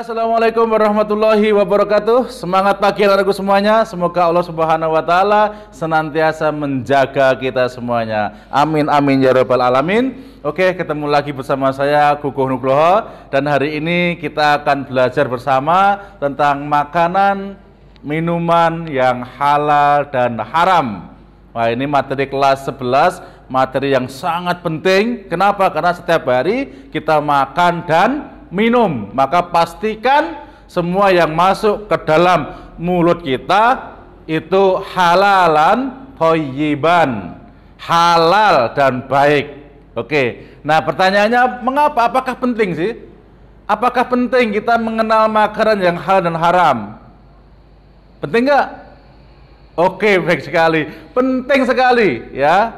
Assalamualaikum warahmatullahi wabarakatuh. Semangat pagi anakku semuanya. Semoga Allah Subhanahu wa taala senantiasa menjaga kita semuanya. Amin amin ya rabbal alamin. Oke, ketemu lagi bersama saya Guguh Nugroho dan hari ini kita akan belajar bersama tentang makanan, minuman yang halal dan haram. Wah, ini materi kelas 11, materi yang sangat penting. Kenapa? Karena setiap hari kita makan dan minum, maka pastikan semua yang masuk ke dalam mulut kita itu halalan toyiban halal dan baik oke nah pertanyaannya mengapa apakah penting sih apakah penting kita mengenal makanan yang halal dan haram penting nggak oke baik sekali penting sekali ya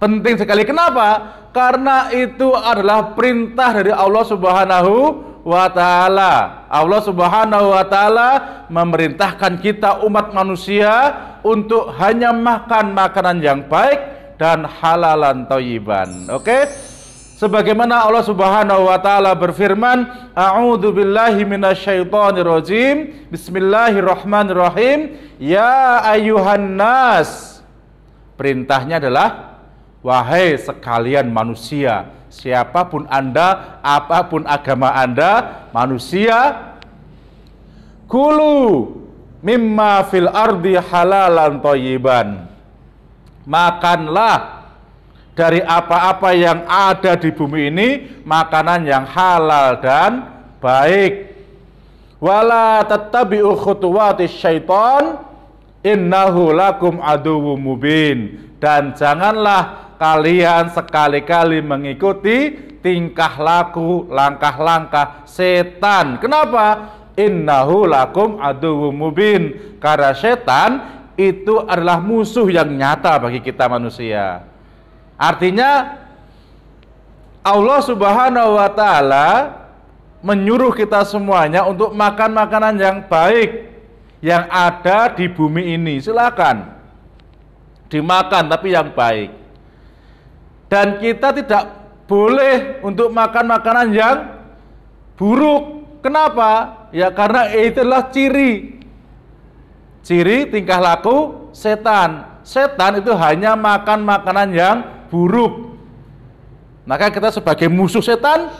penting sekali kenapa karena itu adalah perintah dari Allah Subhanahu wa taala. Allah Subhanahu wa taala memerintahkan kita umat manusia untuk hanya makan makanan yang baik dan halalan toyiban Oke? Sebagaimana Allah Subhanahu wa taala berfirman, "A'udzu billahi minasyaitonir Bismillahirrahmanirrahim. Ya ayuhan nas." Perintahnya adalah Wahai sekalian manusia, siapapun Anda, apapun agama Anda, manusia, kulu mimma fil ardi halalan toyiban. Makanlah dari apa-apa yang ada di bumi ini, makanan yang halal dan baik. Wala tattabi'u khutuwati syaiton, innahu lakum aduwu mubin. Dan janganlah kalian sekali-kali mengikuti tingkah laku, langkah-langkah setan. Kenapa? Innahu lakum aduwwum mubin. Karena setan itu adalah musuh yang nyata bagi kita manusia. Artinya Allah Subhanahu wa taala menyuruh kita semuanya untuk makan makanan yang baik yang ada di bumi ini. Silakan dimakan tapi yang baik dan kita tidak boleh untuk makan makanan yang buruk. Kenapa? Ya karena itulah ciri ciri tingkah laku setan. Setan itu hanya makan makanan yang buruk. Maka kita sebagai musuh setan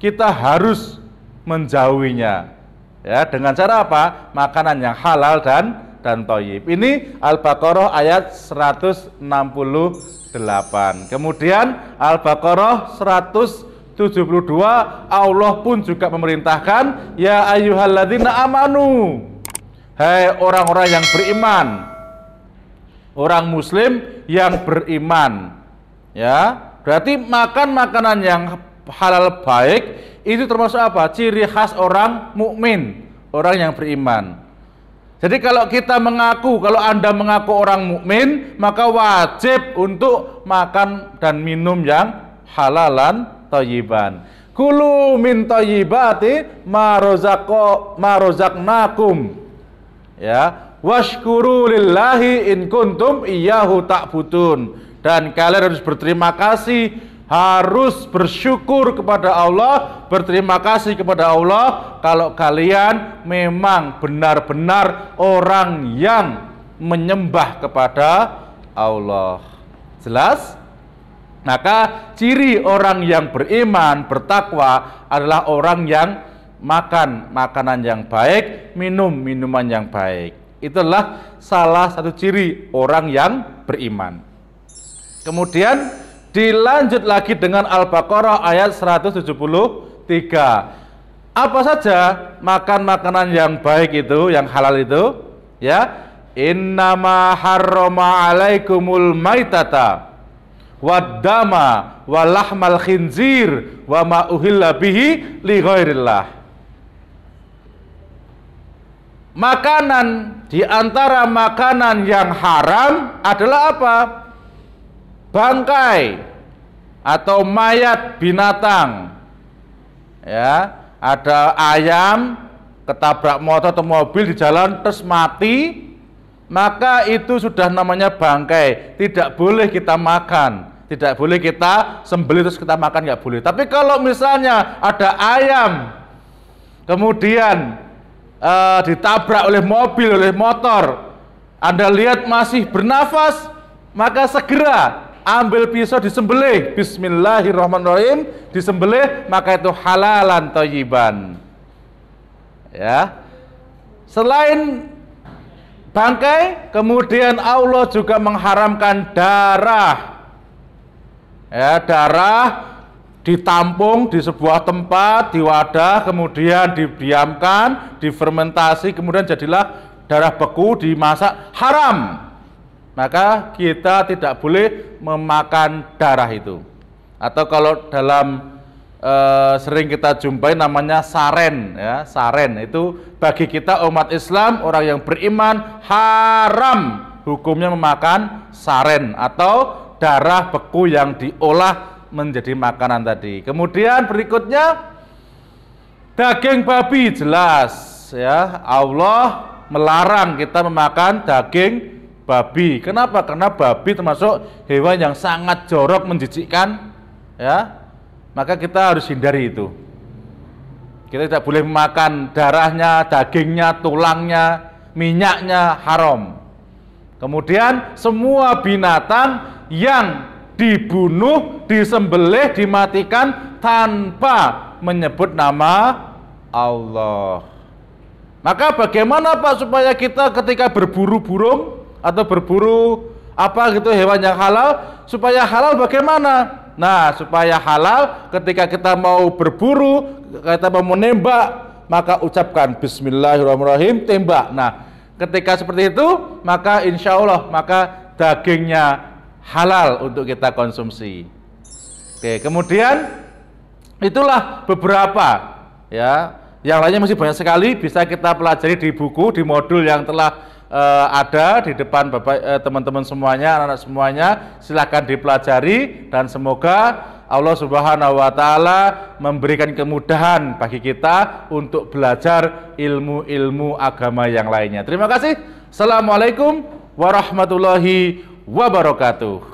kita harus menjauhinya. Ya, dengan cara apa? Makanan yang halal dan dan toyib. Ini Al-Baqarah ayat 168. Kemudian Al-Baqarah 172 Allah pun juga memerintahkan ya ayyuhalladzina amanu. Hai hey, orang-orang yang beriman. Orang muslim yang beriman. Ya, berarti makan makanan yang halal baik itu termasuk apa? Ciri khas orang mukmin, orang yang beriman. Jadi kalau kita mengaku, kalau Anda mengaku orang mukmin, maka wajib untuk makan dan minum yang halalan toyiban. Kulu min toyibati marozako marozaknakum. Ya, washkuru lillahi in kuntum iyyahu tak butun. Dan kalian harus berterima kasih harus bersyukur kepada Allah, berterima kasih kepada Allah kalau kalian memang benar-benar orang yang menyembah kepada Allah. Jelas? Maka ciri orang yang beriman, bertakwa adalah orang yang makan makanan yang baik, minum minuman yang baik. Itulah salah satu ciri orang yang beriman. Kemudian Dilanjut lagi dengan Al-Baqarah ayat 173 apa saja makan makanan yang baik itu, yang halal itu, ya. Innama harrama alaikumul maitata waddama walahmal khinzir wa ma uhilla bihi li ghairillah. Makanan di antara makanan yang haram adalah apa? bangkai atau mayat binatang. Ya, ada ayam ketabrak motor atau mobil di jalan terus mati, maka itu sudah namanya bangkai. Tidak boleh kita makan, tidak boleh kita sembelih terus kita makan nggak boleh. Tapi kalau misalnya ada ayam kemudian e, ditabrak oleh mobil oleh motor, Anda lihat masih bernafas, maka segera ambil pisau disembelih bismillahirrahmanirrahim disembelih maka itu halalan toyiban ya selain bangkai kemudian Allah juga mengharamkan darah ya darah ditampung di sebuah tempat di wadah kemudian didiamkan difermentasi kemudian jadilah darah beku dimasak haram maka kita tidak boleh memakan darah itu. Atau kalau dalam e, sering kita jumpai namanya saren, ya saren itu bagi kita umat Islam orang yang beriman haram hukumnya memakan saren atau darah beku yang diolah menjadi makanan tadi. Kemudian berikutnya daging babi jelas ya Allah melarang kita memakan daging babi. Kenapa? Karena babi termasuk hewan yang sangat jorok, menjijikkan, ya. Maka kita harus hindari itu. Kita tidak boleh makan darahnya, dagingnya, tulangnya, minyaknya haram. Kemudian semua binatang yang dibunuh, disembelih, dimatikan tanpa menyebut nama Allah. Maka bagaimana Pak supaya kita ketika berburu burung atau berburu apa gitu hewan yang halal supaya halal bagaimana? Nah, supaya halal ketika kita mau berburu, kita mau menembak, maka ucapkan bismillahirrahmanirrahim, tembak. Nah, ketika seperti itu, maka insya Allah maka dagingnya halal untuk kita konsumsi. Oke, kemudian itulah beberapa ya. Yang lainnya masih banyak sekali bisa kita pelajari di buku, di modul yang telah uh, ada di depan Bapak teman eh, teman-teman semuanya, anak-anak semuanya, Silakan dipelajari dan semoga Allah Subhanahu wa taala memberikan kemudahan bagi kita untuk belajar ilmu-ilmu agama yang lainnya. Terima kasih. Assalamualaikum warahmatullahi wabarakatuh.